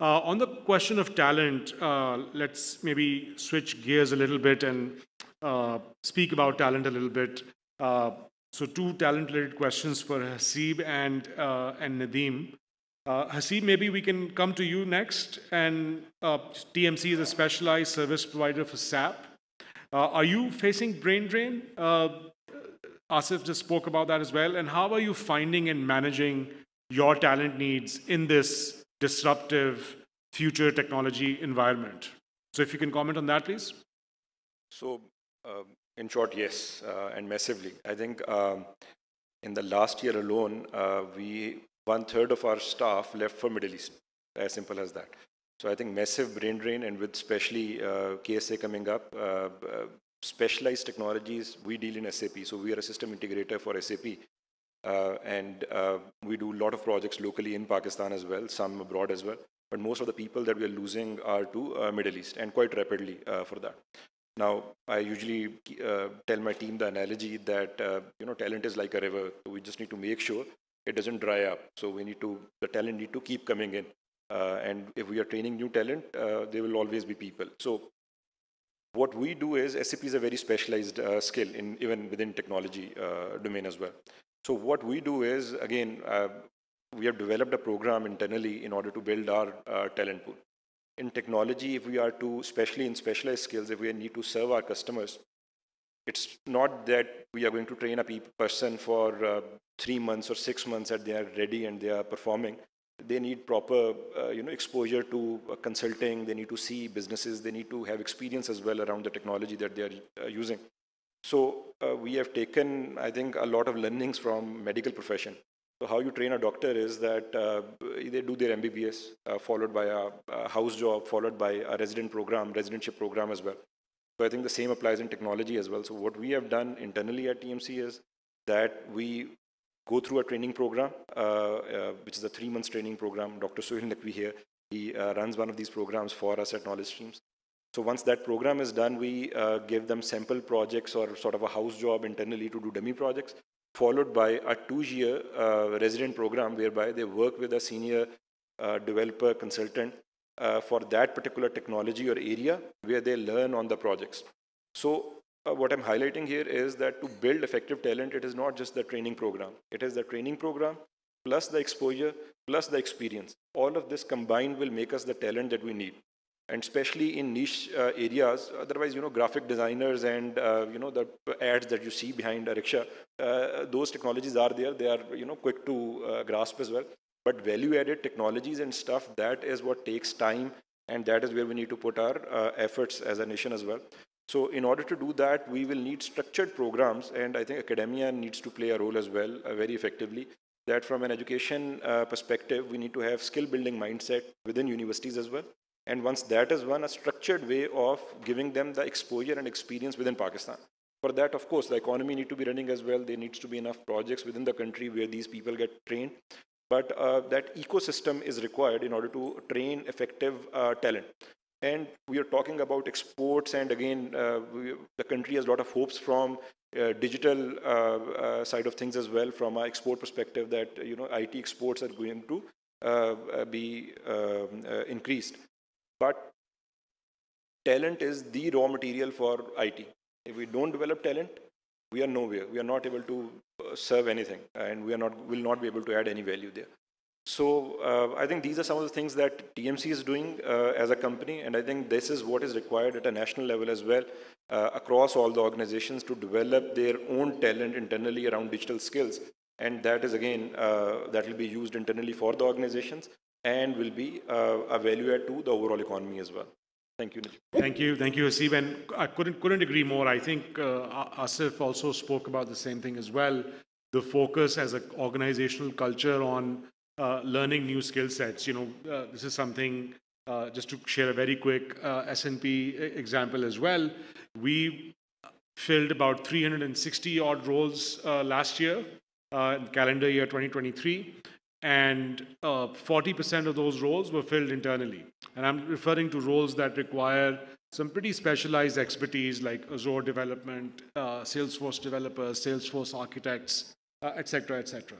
Uh, on the question of talent, uh, let's maybe switch gears a little bit and uh, speak about talent a little bit. Uh, so two talent-related questions for Hasib and, uh, and Nadeem. Uh, Hasib, maybe we can come to you next. And TMC is a specialized service provider for SAP. are you facing brain drain? Asif just spoke about that as well. And how are you finding and managing your talent needs in this disruptive future technology environment. So if you can comment on that, please. So um, in short, yes, uh, and massively. I think um, in the last year alone, uh, we one third of our staff left for Middle East. As simple as that. So I think massive brain drain, and with especially uh, KSA coming up, uh, uh, specialized technologies. We deal in SAP, so we are a system integrator for SAP. Uh, and uh, we do a lot of projects locally in Pakistan as well, some abroad as well. But most of the people that we are losing are to uh, Middle East and quite rapidly for that. Now, I usually uh, tell my team the analogy that uh, you know talent is like a river. So we just need to make sure it doesn't dry up. So we need to the talent need to keep coming in. Uh, and if we are training new talent, there will always be people. So what we do is SAP is a very specialized uh, skill in even within technology uh, domain as well. So what we do is again uh, we have developed a program internally in order to build our uh, talent pool. In technology, if we are to, especially in specialized skills, if we need to serve our customers, it's not that we are going to train a person for uh, three months or six months that they are ready and they are performing they need proper uh, you know exposure to uh, consulting they need to see businesses they need to have experience as well around the technology that they are uh, using so uh, we have taken i think a lot of learnings from medical profession so how you train a doctor is that uh, they do their mbbs uh, followed by a, a, house job followed by a resident program residentship program as well so i think the same applies in technology as well so what we have done internally at tmc is that we go through a training program, uh, uh, which is a three months training program. Dr. that Nakvi here, he uh, runs one of these programs for us at Knowledge Streams. So once that program is done, we give them sample projects or sort of a house job internally to do dummy projects, followed by a two-year resident program whereby they work with a senior developer consultant uh, for that particular technology or area where they learn on the projects. So uh, what I'm highlighting here is that to build effective talent, it is not just the training program. It is the training program plus the exposure plus the experience. All of this combined will make us the talent that we need. And especially in niche uh, areas, otherwise, you know, graphic designers and, uh, you know, the ads that you see behind a rickshaw, uh, those technologies are there. They are, you know, quick to uh, grasp as well. But value-added technologies and stuff, that is what takes time and that is where we need to put our uh, efforts as a nation as well. So in order to do that, we will need structured programs, and I think academia needs to play a role as well, uh, very effectively, that from an education uh, perspective, we need to have skill-building mindset within universities as well. And once that is one, a structured way of giving them the exposure and experience within Pakistan. For that, of course, the economy needs to be running as well. There needs to be enough projects within the country where these people get trained. But uh, that ecosystem is required in order to train effective uh, talent. And we are talking about exports, and again, uh, we, the country has a lot of hopes from uh, digital uh, uh side of things as well, from our export perspective, that you know IT exports are going to uh, uh, be um, increased. But talent is the raw material for IT. If we don't develop talent, we are nowhere. We are not able to serve anything, and we are not will not be able to add any value there. So uh, I think these are some of the things that TMC is doing uh, as a company, and I think this is what is required at a national level as well uh, across all the organizations to develop their own talent internally around digital skills. And that is again, that will be used internally for the organizations and will be a value add to the overall economy as well. Thank you. Thank you. Thank you, Asif. And I couldn't, couldn't agree more. I think uh, Asif also spoke about the same thing as well. The focus as an organizational culture on uh, learning new skill sets. You know, uh, this is something uh, just to share a very quick uh, S&P uh, example as well. We filled about 360 odd roles uh, last year, calendar year 2023, and 40% of those roles were filled internally. And I'm referring to roles that require some pretty specialized expertise like Azure development, Salesforce developers, Salesforce architects, etc., etc.